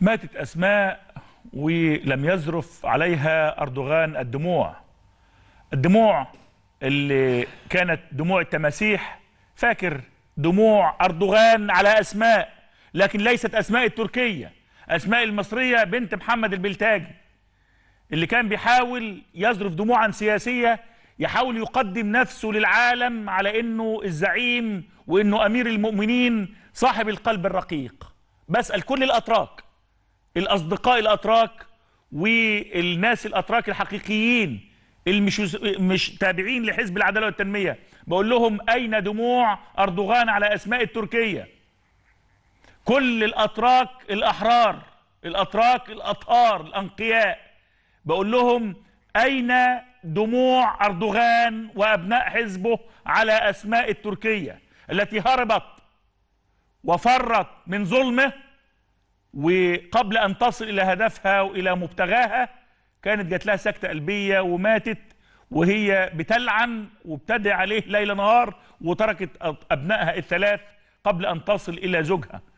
ماتت أسماء ولم يزرف عليها أردوغان الدموع الدموع اللي كانت دموع التماسيح فاكر دموع أردوغان على أسماء لكن ليست أسماء التركية أسماء المصرية بنت محمد البلتاجي اللي كان بيحاول يزرف دموعا سياسية يحاول يقدم نفسه للعالم على انه الزعيم وانه امير المؤمنين صاحب القلب الرقيق بسأل كل الاتراك الأصدقاء الأتراك والناس الأتراك الحقيقيين المش مش تابعين لحزب العداله والتنميه بقول لهم اين دموع اردوغان على اسماء التركيه كل الاتراك الاحرار الاتراك الاطهار الانقياء بقول لهم اين دموع اردوغان وابناء حزبه على اسماء التركيه التي هربت وفرت من ظلمه وقبل أن تصل إلى هدفها وإلى مبتغاها كانت جات لها سكتة قلبية وماتت وهي بتلعن وبتدعي عليه ليل نهار وتركت أبنائها الثلاث قبل أن تصل إلى زوجها